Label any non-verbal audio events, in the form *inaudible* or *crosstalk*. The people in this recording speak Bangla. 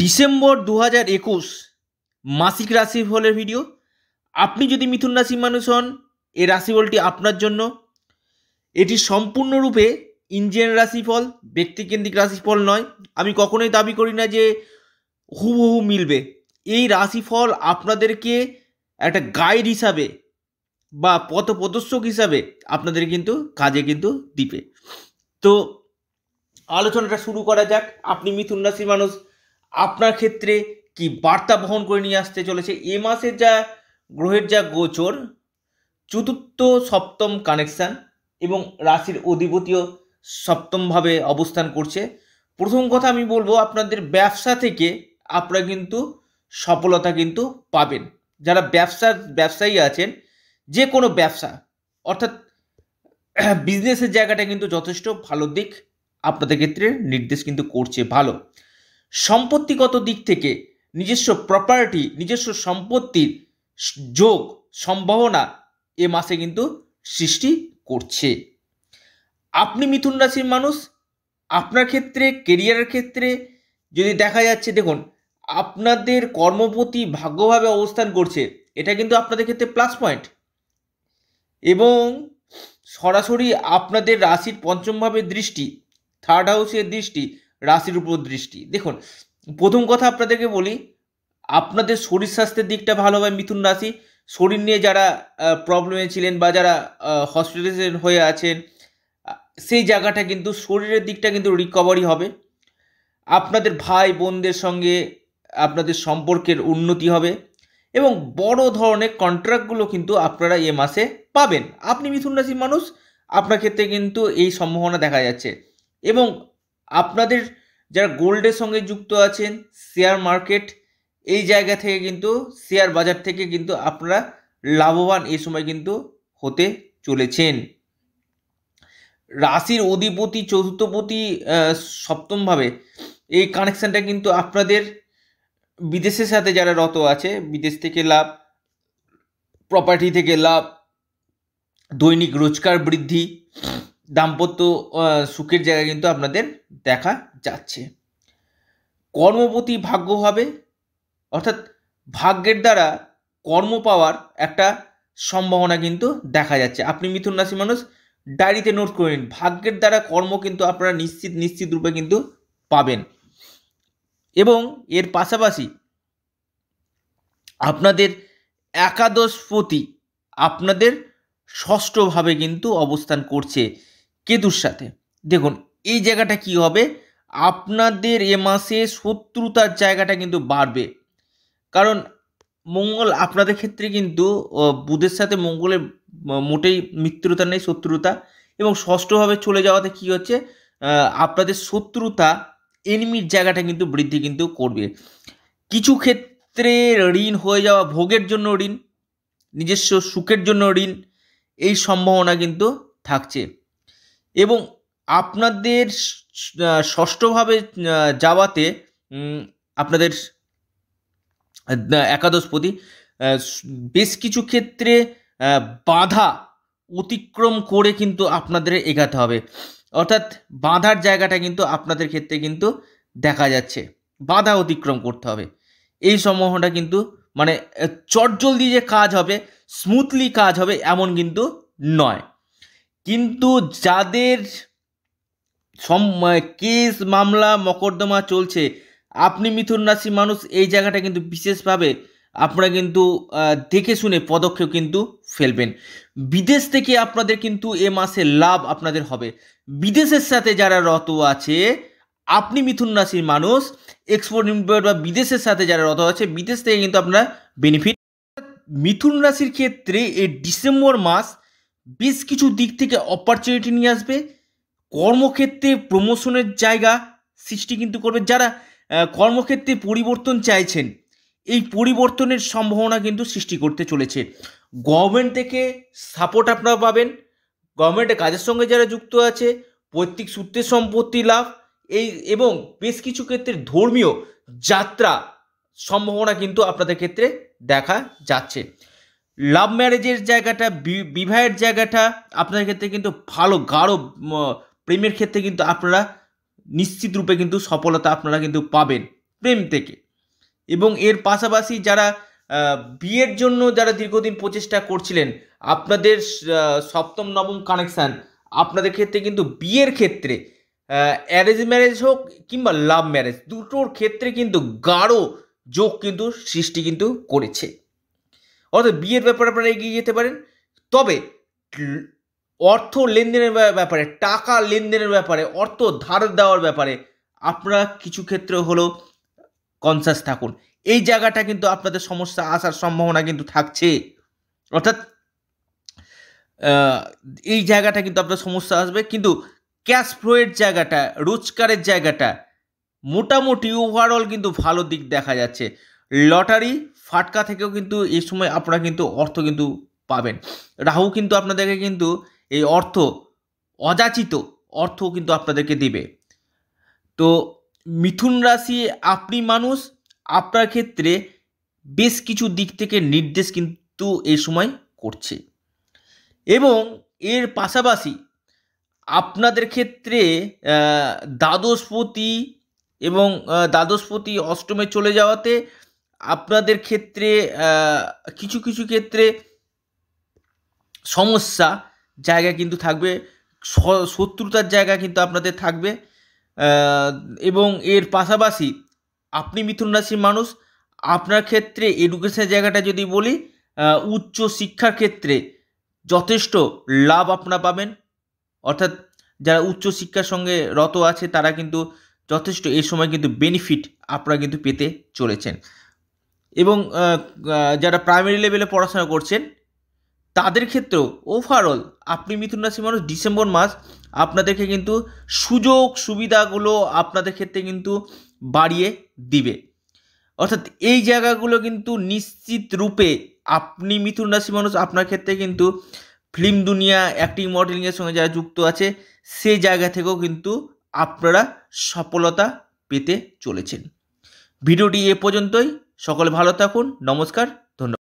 ডিসেম্বর দু হাজার একুশ মাসিক রাশিফলের ভিডিও আপনি যদি মিথুন রাশি মানুষ হন এই রাশিফলটি আপনার জন্য এটি সম্পূর্ণরূপে ইঞ্জিয়ান রাশিফল ব্যক্তিকেন্দ্রিক রাশিফল নয় আমি কখনোই দাবি করি না যে হুবহু মিলবে এই রাশিফল আপনাদেরকে একটা গাইড হিসাবে বা পথ প্রদর্শক হিসাবে আপনাদের কিন্তু কাজে কিন্তু দিবে তো আলোচনাটা শুরু করা যাক আপনি মিথুন রাশির মানুষ আপনার ক্ষেত্রে কি বার্তা বহন করে নিয়ে আসতে চলেছে এ মাসের যা গ্রহের যা গোচর চতুর্থ সপ্তম কানেকশান এবং রাশির অধিপতিও সপ্তমভাবে অবস্থান করছে প্রথম কথা আমি বলবো আপনাদের ব্যবসা থেকে আপনারা কিন্তু সফলতা কিন্তু পাবেন যারা ব্যবসা ব্যবসায়ী আছেন যে কোনো ব্যবসা অর্থাৎ বিজনেসের *clears throat* জায়গাটা কিন্তু যথেষ্ট ভালো দিক আপনাদের ক্ষেত্রে নির্দেশ কিন্তু করছে ভালো সম্পত্তিগত দিক থেকে নিজস্ব প্রপার্টি নিজস্ব সম্পত্তির যোগ সম্ভাবনা এ মাসে কিন্তু সৃষ্টি করছে আপনি মিথুন রাশির মানুষ আপনার ক্ষেত্রে কেরিয়ারের ক্ষেত্রে যদি দেখা যাচ্ছে দেখুন আপনাদের কর্মপতি ভাগ্যভাবে অবস্থান করছে এটা কিন্তু আপনাদের ক্ষেত্রে প্লাস পয়েন্ট এবং সরাসরি আপনাদের রাশির পঞ্চমভাবে দৃষ্টি থার্ড হাউসের দৃষ্টি রাশির উপর দৃষ্টি দেখুন প্রথম কথা আপনাদেরকে বলি আপনাদের শরীর স্বাস্থ্যের দিকটা ভালো হবে মিথুন রাশি শরীর নিয়ে যারা প্রবলেমে ছিলেন বা যারা হসপিটালাইজেশন হয়ে আছেন সেই জায়গাটা কিন্তু শরীরের দিকটা কিন্তু রিকভারি হবে আপনাদের ভাই বোনদের সঙ্গে আপনাদের সম্পর্কের উন্নতি হবে এবং বড় ধরনের কন্ট্রাক্টগুলো কিন্তু আপনারা এ মাসে পাবেন আপনি মিথুন রাশির মানুষ আপনার ক্ষেত্রে কিন্তু এই সম্ভাবনা দেখা যাচ্ছে এবং আপনাদের যারা গোল্ডের সঙ্গে যুক্ত আছেন শেয়ার মার্কেট এই জায়গা থেকে কিন্তু শেয়ার বাজার থেকে কিন্তু আপনারা লাভবান এই সময় কিন্তু হতে চলেছেন রাশির অধিপতি চতুর্থপতি সপ্তমভাবে এই কানেকশানটা কিন্তু আপনাদের বিদেশের সাথে যারা রত আছে বিদেশ থেকে লাভ প্রপার্টি থেকে লাভ দৈনিক রোজগার বৃদ্ধি দাম্পত্য সুখের জায়গায় কিন্তু আপনাদের দেখা যাচ্ছে কর্মপতি ভাগ্য হবে অর্থাৎ ভাগ্যের দ্বারা কর্ম পাওয়ার একটা সম্ভাবনা কিন্তু দেখা যাচ্ছে আপনি মিথুন রাশি মানুষ ডায়েরিতে নোট করে নিন ভাগ্যের দ্বারা কর্ম কিন্তু আপনারা নিশ্চিত নিশ্চিত রূপে কিন্তু পাবেন এবং এর পাশাপাশি আপনাদের একাদশপতি আপনাদের ষষ্ঠভাবে কিন্তু অবস্থান করছে কেতুর সাথে দেখুন এই জায়গাটা কি হবে আপনাদের এ মাসে শত্রুতার জায়গাটা কিন্তু বাড়বে কারণ মঙ্গল আপনাদের ক্ষেত্রে কিন্তু বুধের সাথে মঙ্গলের মোটেই মিত্রতা নেই শত্রুতা এবং ষষ্ঠভাবে চলে যাওয়াতে কি হচ্ছে আপনাদের শত্রুতা এনিমির জায়গাটা কিন্তু বৃদ্ধি কিন্তু করবে কিছু ক্ষেত্রে ঋণ হয়ে যাওয়া ভোগের জন্য ঋণ নিজস্ব সুখের জন্য ঋণ এই সম্ভাবনা কিন্তু থাকছে এবং আপনাদের ষষ্ঠভাবে যাওয়াতে আপনাদের একাদশপতি বেশ কিছু ক্ষেত্রে বাধা অতিক্রম করে কিন্তু আপনাদের এগাতে হবে অর্থাৎ বাধার জায়গাটা কিন্তু আপনাদের ক্ষেত্রে কিন্তু দেখা যাচ্ছে বাধা অতিক্রম করতে হবে এই সমূহটা কিন্তু মানে চটজলদি যে কাজ হবে স্মুথলি কাজ হবে এমন কিন্তু নয় কিন্তু যাদের সম মানে কেস মামলা মকদ্দমা চলছে আপনি মিথুন রাশি মানুষ এই জায়গাটা কিন্তু বিশেষভাবে আপনারা কিন্তু দেখে শুনে পদক্ষেপ কিন্তু ফেলবেন বিদেশ থেকে আপনাদের কিন্তু এ মাসে লাভ আপনাদের হবে বিদেশের সাথে যারা রত আছে আপনি মিথুন রাশির মানুষ এক্সপোর্ট ইম্পোর্ট বা বিদেশের সাথে যারা রত আছে বিদেশ থেকে কিন্তু আপনারা বেনিফিট মিথুন রাশির ক্ষেত্রে এই ডিসেম্বর মাস বেশ কিছু দিক থেকে অপরচুনিটি নিয়ে আসবে কর্মক্ষেত্রে প্রমোশনের জায়গা সৃষ্টি কিন্তু করবে যারা কর্মক্ষেত্রে পরিবর্তন চাইছেন এই পরিবর্তনের সম্ভাবনা কিন্তু সৃষ্টি করতে চলেছে গভর্নমেন্ট থেকে সাপোর্ট আপনারা পাবেন গভর্নমেন্টের কাজের সঙ্গে যারা যুক্ত আছে পৈতৃক সূত্রে সম্পত্তি লাভ এই এবং বেশ কিছু ক্ষেত্রে ধর্মীয় যাত্রা সম্ভাবনা কিন্তু আপনাদের ক্ষেত্রে দেখা যাচ্ছে লাভ ম্যারেজের জায়গাটা বিবাহের জায়গাটা আপনার ক্ষেত্রে কিন্তু ভালো গাঢ় প্রেমের ক্ষেত্রে কিন্তু আপনারা নিশ্চিত রূপে কিন্তু সফলতা আপনারা কিন্তু পাবেন প্রেম থেকে এবং এর পাশাপাশি যারা বিয়ের জন্য যারা দীর্ঘদিন প্রচেষ্টা করছিলেন আপনাদের সপ্তম নবম কানেকশান আপনাদের ক্ষেত্রে কিন্তু বিয়ের ক্ষেত্রে অ্যারেঞ্জ ম্যারেজ হোক কিংবা লাভ ম্যারেজ দুটোর ক্ষেত্রে কিন্তু গাঢ় যোগ কিন্তু সৃষ্টি কিন্তু করেছে অর্থাৎ বিয়ের ব্যাপারে আপনারা এগিয়ে যেতে পারেন তবে অর্থ লেনদেনের ব্যাপারে টাকা লেনদেনের ব্যাপারে অর্থ ধার দেওয়ার ব্যাপারে আপনারা কিছু ক্ষেত্রে হলো কনসাস থাকুন এই জায়গাটা কিন্তু আপনাদের সমস্যা আসার সম্ভাবনা কিন্তু থাকছে অর্থাৎ এই জায়গাটা কিন্তু আপনার সমস্যা আসবে কিন্তু ক্যাশ ফ্লোয়ের জায়গাটা রোজগারের জায়গাটা মোটামুটি ওভারঅল কিন্তু ভালো দিক দেখা যাচ্ছে লটারি ফাটকা থেকেও কিন্তু এই সময় আপনারা কিন্তু অর্থ কিন্তু পাবেন রাহু কিন্তু আপনাদেরকে কিন্তু এই অর্থ অযাচিত অর্থ কিন্তু আপনাদেরকে দিবে তো মিথুন রাশি আপনি মানুষ আপনার ক্ষেত্রে বেশ কিছু দিক থেকে নির্দেশ কিন্তু এই সময় করছে এবং এর পাশাপাশি আপনাদের ক্ষেত্রে দ্বাদশপতি এবং দ্বাদশপতি অষ্টমে চলে যাওয়াতে আপনাদের ক্ষেত্রে কিছু কিছু ক্ষেত্রে সমস্যা জায়গা কিন্তু থাকবে শত্রুতার জায়গা কিন্তু আপনাদের থাকবে এবং এর পাশাপাশি আপনি মিথুন রাশির মানুষ আপনার ক্ষেত্রে এডুকেশনের জায়গাটা যদি বলি উচ্চ শিক্ষার ক্ষেত্রে যথেষ্ট লাভ আপনারা পাবেন অর্থাৎ যারা উচ্চ শিক্ষার সঙ্গে রত আছে তারা কিন্তু যথেষ্ট এই সময় কিন্তু বেনিফিট আপনারা কিন্তু পেতে চলেছেন এবং যারা প্রাইমারি লেভেলে পড়াশোনা করছেন তাদের ক্ষেত্রেও ওভারঅল আপনি মিথুন রাশি মানুষ ডিসেম্বর মাস আপনাদেরকে কিন্তু সুযোগ সুবিধাগুলো আপনাদের ক্ষেত্রে কিন্তু বাড়িয়ে দিবে অর্থাৎ এই জায়গাগুলো কিন্তু নিশ্চিত রূপে আপনি মিথুন রাশি মানুষ আপনার ক্ষেত্রে কিন্তু ফিল্ম দুনিয়া অ্যাক্টিং মডেলিংয়ের সঙ্গে যারা যুক্ত আছে সে জায়গা থেকেও কিন্তু আপনারা সফলতা পেতে চলেছেন ভিডিওটি এ পর্যন্তই সকলে ভালো থাকুন নমস্কার ধন্যবাদ